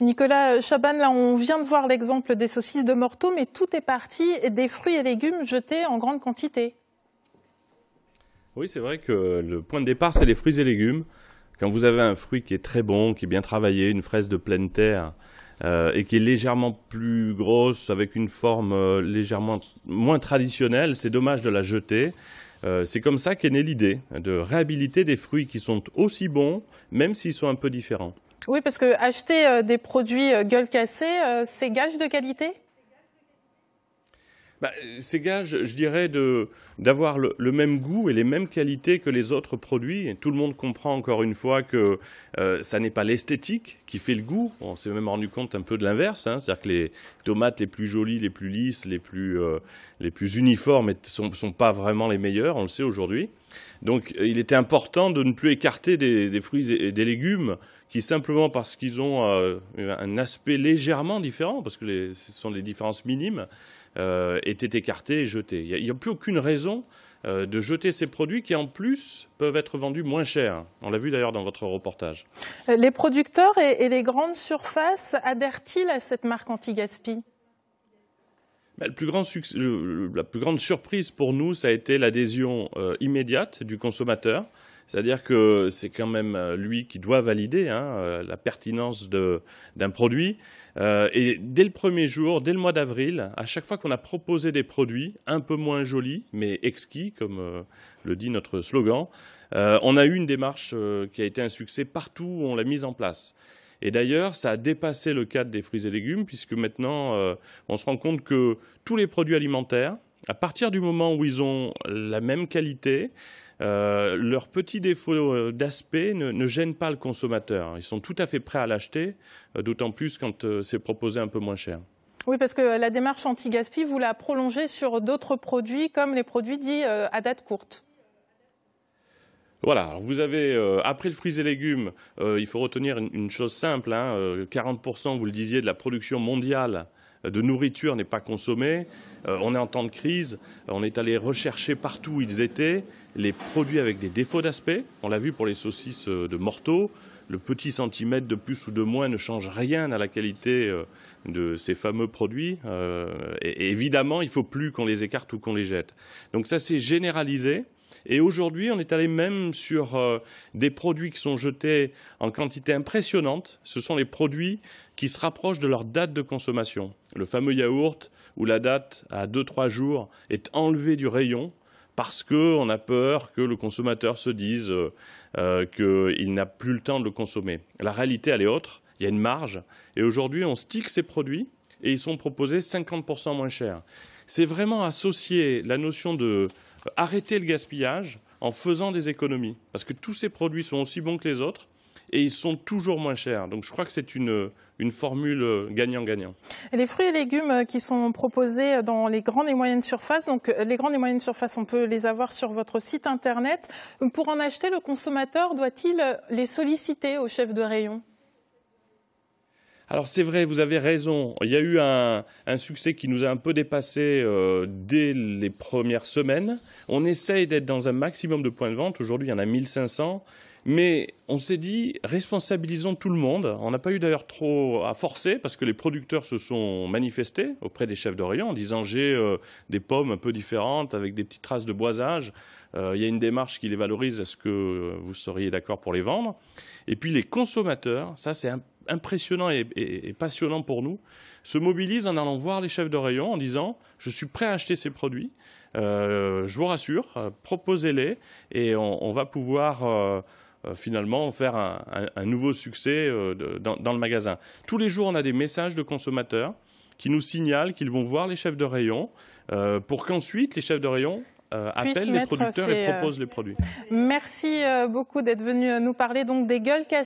Nicolas Chaban, là, on vient de voir l'exemple des saucisses de Morteau, mais tout est parti des fruits et légumes jetés en grande quantité. Oui, c'est vrai que le point de départ, c'est les fruits et légumes. Quand vous avez un fruit qui est très bon, qui est bien travaillé, une fraise de pleine terre, euh, et qui est légèrement plus grosse, avec une forme euh, légèrement moins traditionnelle, c'est dommage de la jeter. Euh, c'est comme ça qu'est née l'idée de réhabiliter des fruits qui sont aussi bons, même s'ils sont un peu différents. Oui, parce que acheter euh, des produits euh, gueule cassée, euh, c'est gage de qualité bah, Ces gages, je dirais, d'avoir le, même goût et les mêmes qualités que les autres produits. Et tout le monde comprend encore une fois que euh, ça n'est pas l'esthétique qui fait le goût. On s'est même rendu compte un peu de l'inverse. Hein. C'est-à-dire que les tomates les plus jolies, les plus lisses, les plus, euh, les plus uniformes ne sont, sont, pas vraiment les meilleures, on le sait aujourd'hui. Donc euh, il était important de ne plus écarter des, des fruits et des légumes qui simplement parce qu'ils ont euh, un aspect légèrement différent, parce que ce sont des différences minimes, euh, étaient écartés et jetés. Il n'y a, plus aucune raison euh, de jeter ces produits qui, en plus, peuvent être vendus moins cher. On l'a vu d'ailleurs dans votre reportage. Euh, les producteurs et, les grandes surfaces adhèrent-ils à cette marque anti-gaspi bah, la plus grande surprise pour nous, ça a été l'adhésion immédiate du consommateur. C'est-à-dire que c'est quand même euh, lui qui doit valider hein, euh, la pertinence d'un produit. Euh, et dès le premier jour, dès le mois d'avril, à chaque fois qu'on a proposé des produits un peu moins jolis, mais exquis, comme le dit notre slogan, on a eu une démarche qui a été un succès partout où on l'a mise en place. Et d'ailleurs, ça a dépassé le cadre des fruits et légumes, puisque maintenant, on se rend compte que tous les produits alimentaires, à partir du moment où ils ont la même qualité, euh, leurs petits défauts euh, d'aspect ne, gênent pas le consommateur. Ils sont tout à fait prêts à l'acheter, euh, d'autant plus quand c'est proposé un peu moins cher. Oui, parce que la démarche anti-gaspi, vous la prolongez sur d'autres produits, comme les produits dits à date courte. Voilà, vous avez, après le fruits et légumes, il faut retenir une, chose simple, hein, 40%, vous le disiez, de la production mondiale de nourriture n'est pas consommée. Euh, on est en temps de crise. On est allé rechercher partout où ils étaient les produits avec des défauts d'aspect. On l'a vu pour les saucisses euh, de mortaux, Le petit centimètre de plus ou de moins ne change rien à la qualité euh, de ces fameux produits. et évidemment, il ne faut plus qu'on les écarte ou qu'on les jette. Donc ça s'est généralisé. Et aujourd'hui, on est allé même sur euh, des produits qui sont jetés en quantité impressionnante. Ce sont les produits qui se rapprochent de leur date de consommation. Le fameux yaourt, où la date à 2-3 jours est enlevée du rayon parce qu'on a peur que le consommateur se dise euh, euh, qu'il n'a plus le temps de le consommer. La réalité, elle est autre. Il y a une marge. Et aujourd'hui, on stick ces produits et ils sont proposés 50% moins cher. C'est vraiment associer la notion de euh, arrêter le gaspillage en faisant des économies, parce que tous ces produits sont aussi bons que les autres et ils sont toujours moins chers. Donc je crois que c'est une, formule euh, gagnant-gagnant. Les fruits et légumes euh, qui sont proposés dans les grandes et moyennes surfaces, donc les grandes et moyennes surfaces, on peut les avoir sur votre site internet. Pour en acheter, le consommateur doit-il les solliciter au chef de rayon alors c'est vrai, vous avez raison. Il y a eu un, succès qui nous a un peu dépassé euh, dès les premières semaines. On essaye d'être dans un maximum de points de vente. Aujourd'hui, il y en a 1500. Mais on s'est dit, responsabilisons tout le monde. On n'a pas eu d'ailleurs trop à forcer parce que les producteurs se sont manifestés auprès des chefs d'Orient en disant j'ai euh, des pommes un peu différentes avec des petites traces de boisage. Euh, il y a une démarche qui les valorise. Est-ce que vous seriez d'accord pour les vendre Et puis les consommateurs, ça c'est un impressionnant et, passionnant pour nous, se mobilise en allant voir les chefs de rayon en disant je suis prêt à acheter ces produits, euh, je vous rassure, euh, proposez-les et on, va pouvoir euh, finalement faire un, nouveau succès dans, le magasin. Tous les jours, on a des messages de consommateurs qui nous signalent qu'ils vont voir les chefs de rayon pour qu'ensuite les chefs de rayon appellent les producteurs et proposent les produits. Merci beaucoup d'être venu nous parler donc des gueules cassées.